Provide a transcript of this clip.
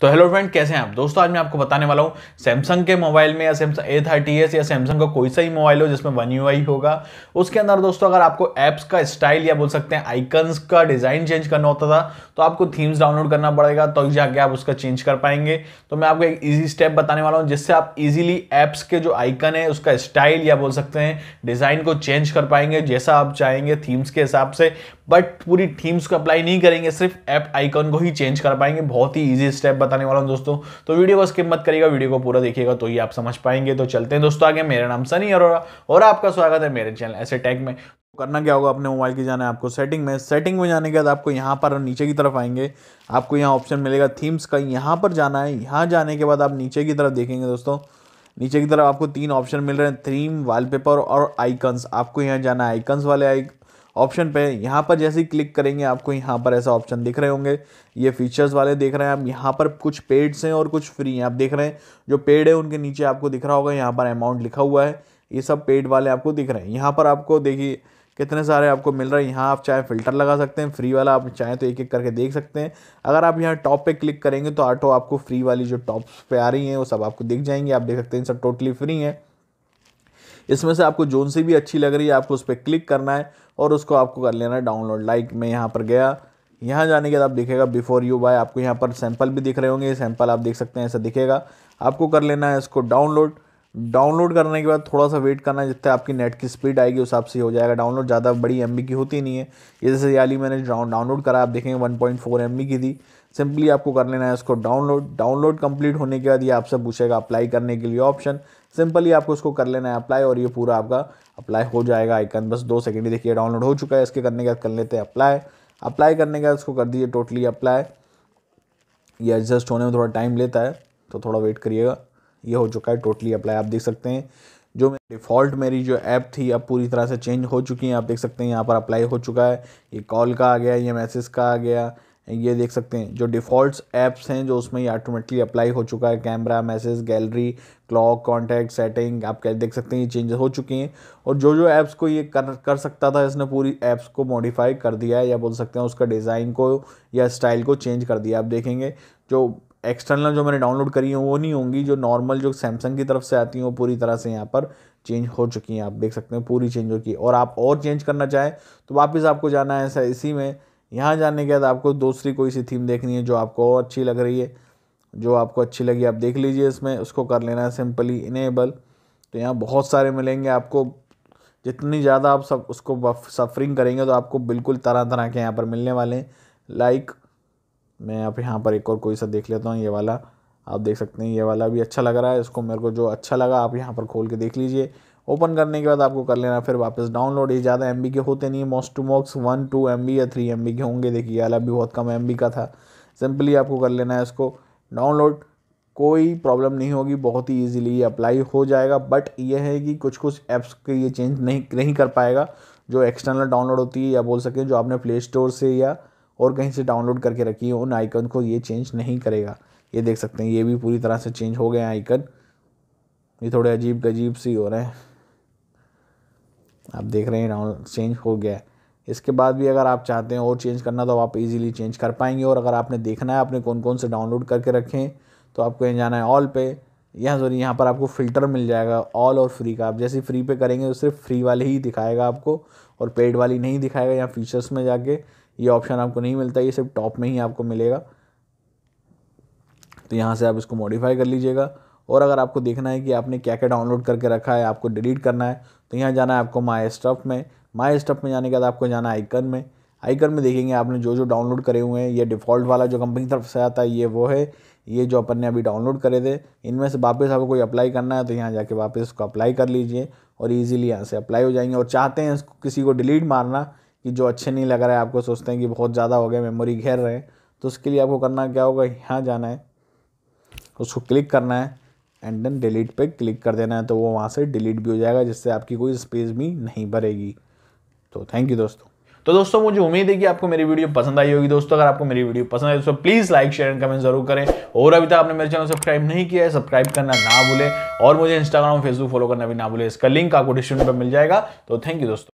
तो hello friend कैसे हैं आप दोस्तों आज मैं आपको बताने वाला हूँ सैमसंग के मोबाइल में या सैमसंग ए थर्टी एस या सैमसंग का कोई सा ही मोबाइल हो जिसमें वन यू होगा उसके अंदर दोस्तों अगर आपको ऐप्स का स्टाइल या बोल सकते हैं आइकन्स का डिज़ाइन चेंज करना होता था तो आपको थीम्स डाउनलोड करना पड़ेगा तो जाके आप उसका चेंज कर पाएंगे तो मैं आपको एक ईजी स्टेप बताने वाला हूँ जिससे आप ईजिली ऐप्स के जो आइकन है उसका स्टाइल या बोल सकते हैं डिज़ाइन को चेंज कर पाएंगे जैसा आप चाहेंगे थीम्स के हिसाब से बट पूरी थीम्स को अप्लाई नहीं करेंगे सिर्फ ऐप आइकन को ही चेंज कर पाएंगे बहुत ही ईजी स्टेप बताने वाला हूँ दोस्तों तो वीडियो को स्किप मत करिएगा वीडियो को पूरा देखिएगा तो ये आप समझ पाएंगे तो चलते हैं दोस्तों आगे मेरा नाम सनी अरोरा और आपका स्वागत है मेरे चैनल ऐसे टैग में तो करना क्या होगा अपने मोबाइल की जाना है आपको सेटिंग में सेटिंग में जाने के बाद आपको यहाँ पर नीचे की तरफ आएंगे आपको यहाँ ऑप्शन मिलेगा थीम्स का यहाँ पर जाना है यहाँ जाने के बाद आप नीचे की तरफ देखेंगे दोस्तों नीचे की तरफ आपको तीन ऑप्शन मिल रहे हैं थीम वॉलपेपर और आइकन्स आपको यहाँ जाना है आइकन्स वाले ऑप्शन पे यहाँ पर जैसे ही क्लिक करेंगे आपको यहाँ पर ऐसा ऑप्शन दिख रहे होंगे ये फीचर्स वाले देख रहे हैं आप यहाँ पर कुछ पेड्स हैं और कुछ फ्री हैं आप देख रहे हैं जो पेड है उनके नीचे आपको दिख रहा होगा यहाँ पर अमाउंट लिखा हुआ है ये सब पेड वाले आपको दिख रहे हैं यहाँ पर आपको देखिए कितने सारे आपको मिल रहे हैं यहाँ आप चाहे फ़िल्टर लगा सकते हैं फ्री वाला आप चाहें तो एक एक करके देख सकते हैं अगर आप यहाँ टॉप पे क्लिक करेंगे तो ऑटो आपको फ्री वाली जो टॉप्स पे आ रही हैं वो सब आपको दिख जाएंगी आप देख सकते हैं सब टोटली फ्री हैं इसमें से आपको जोन सी भी अच्छी लग रही है आपको उस पर क्लिक करना है और उसको आपको कर लेना है डाउनलोड लाइक मैं यहाँ पर गया यहाँ जाने के बाद आप दिखेगा बिफोर यू बाय आपको यहाँ पर सैंपल भी दिख रहे होंगे सैंपल आप देख सकते हैं ऐसा दिखेगा आपको कर लेना है इसको डाउनलोड डाउनलोड करने के बाद थोड़ा सा वेट करना जितने आपकी नेट की स्पीड आएगी उस हिसाब से हो जाएगा डाउनलोड ज़्यादा बड़ी एम की होती नहीं है ये जैसे याली मैंने डाउनलोड करा आप देखेंगे वन पॉइंट की थी सिंपली आपको कर लेना है उसको डाउनलोड डाउनलोड कंप्लीट होने के बाद ये आपसे पूछेगा अप्लाई करने के लिए ऑप्शन सिंपली आपको उसको कर लेना है अप्लाई और ये पूरा आपका अप्लाई हो जाएगा आइकन बस दो सेकेंड ही देखिए डाउनलोड हो चुका है इसके करने के बाद कर लेते हैं अप्लाई अप्लाई करने के बाद उसको कर दीजिए टोटली अप्लाई ये एडजस्ट होने में थोड़ा टाइम लेता है तो थोड़ा वेट करिएगा ये हो चुका है टोटली अप्लाई आप देख सकते हैं जो मेरी डिफ़ॉल्ट मेरी जो ऐप थी अब पूरी तरह से चेंज हो चुकी है आप देख सकते हैं यहाँ पर अप्लाई हो चुका है ये कॉल का आ गया ये मैसेज का आ गया ये देख सकते हैं जो डिफ़ॉल्ट ऐप्स हैं जो उसमें ये ऑटोमेटिकली अप्लाई हो चुका है camera message gallery clock contact setting आप क्या देख सकते हैं ये चेंजेस हो चुकी हैं और जो जो ऐप्स को ये कर कर सकता था इसने पूरी ऐप्स को मॉडिफाई कर दिया है या बोल सकते हैं उसका डिज़ाइन को या स्टाइल को चेंज कर दिया आप देखेंगे जो एक्सटर्नल जो मैंने डाउनलोड करी हैं वो नहीं होंगी जो नॉर्मल जो सैमसंग की तरफ से आती हैं वो पूरी तरह से यहाँ पर चेंज हो चुकी हैं आप देख सकते हैं पूरी चेंज हो चुकी और आप और चेंज करना चाहें तो वापस आपको जाना है ऐसा इसी में यहाँ जाने के बाद आपको दूसरी कोई सी थीम देखनी है जो आपको और अच्छी लग रही है जो आपको अच्छी लगी आप देख लीजिए इसमें उसको कर लेना है सिंपली इनेबल तो यहाँ बहुत सारे मिलेंगे आपको जितनी ज़्यादा आप सब उसको सफरिंग करेंगे तो आपको बिल्कुल तरह तरह के यहाँ पर मिलने वाले हैं लाइक मैं आप यहाँ पर एक और कोई सा देख लेता हूँ ये वाला आप देख सकते हैं ये वाला भी अच्छा लग रहा है इसको मेरे को जो अच्छा लगा आप यहाँ पर खोल के देख लीजिए ओपन करने के बाद आपको कर लेना फिर वापस डाउनलोड ये ज़्यादा एम के होते नहीं है most two max one two M या थ्री एम के होंगे देखिए वाला भी बहुत कम एम का था सिंपली आपको कर लेना है इसको डाउनलोड कोई प्रॉब्लम नहीं होगी बहुत ही इजीली ये अप्लाई हो जाएगा बट ये है कि कुछ कुछ ऐप्स के ये चेंज नहीं नहीं कर पाएगा जो एक्सटर्नल डाउनलोड होती है या बोल सकें जो आपने प्ले स्टोर से या और कहीं से डाउनलोड करके रखिए उन आइकन को ये चेंज नहीं करेगा ये देख सकते हैं ये भी पूरी तरह से चेंज हो गए आइकन ये थोड़े अजीब गजीब सी हो रहे हैं आप देख रहे हैं डाउन चेंज हो गया है इसके बाद भी अगर आप चाहते हैं और चेंज करना तो आप इजीली चेंज कर पाएंगे और अगर आपने देखना है आपने कौन कौन से डाउनलोड करके रखें तो आपको यहाँ जाना है ऑल पे यहाँ सॉरी यहाँ पर आपको फ़िल्टर मिल जाएगा ऑल और फ्री का आप जैसे फ्री पे करेंगे तो सिर्फ फ्री वाले ही दिखाएगा आपको और पेड वाली नहीं दिखाएगा यहाँ फीचर्स में जाके ये ऑप्शन आपको नहीं मिलता ये सिर्फ टॉप में ही आपको मिलेगा तो यहाँ से आप इसको मॉडिफाई कर लीजिएगा और अगर आपको देखना है कि आपने क्या क्या डाउनलोड करके रखा है आपको डिलीट करना है तो यहाँ जाना है आपको माई स्टफ में माई स्टफ में जाने के बाद आपको जाना है आइकन में आइकन में देखेंगे आपने जो जो डाउनलोड करे हुए हैं ये डिफ़ॉल्ट वाला जो कंपनी तरफ से आता है ये वो है ये जो अपन ने अभी डाउनलोड करे थे इनमें से वापस आपको कोई अप्लाई करना है तो यहाँ जाके वापस इसको अप्लाई कर लीजिए और ईजिली यहाँ से अप्लाई हो जाएंगे और चाहते हैं इसको किसी को डिलीट मारना कि जो अच्छे नहीं लग रहा है आपको सोचते हैं कि बहुत ज़्यादा हो गया मेमोरी घेर रहे हैं तो उसके लिए आपको करना क्या होगा यहाँ जाना है उसको क्लिक करना है एंड देन डिलीट पे क्लिक कर देना है तो वो वहाँ से डिलीट भी हो जाएगा जिससे आपकी कोई स्पेस भी नहीं भरेगी तो थैंक यू दोस्तों तो दोस्तों मुझे उम्मीद है कि आपको मेरी वीडियो पसंद आई होगी दोस्तों अगर आपको मेरी वीडियो पसंद आई तो please like share and comment जरूर करें और अभी तक आपने मेरे चैनल सब्सक्राइब नहीं किया है सब्सक्राइब करना ना भूलें और मुझे इंस्टाग्राम फेसबुक फॉलो करना भी ना भूलें इसका लिंक आपको डिस्क्रिप्शन पर मिल जाएगा तो थैंक यू दोस्तों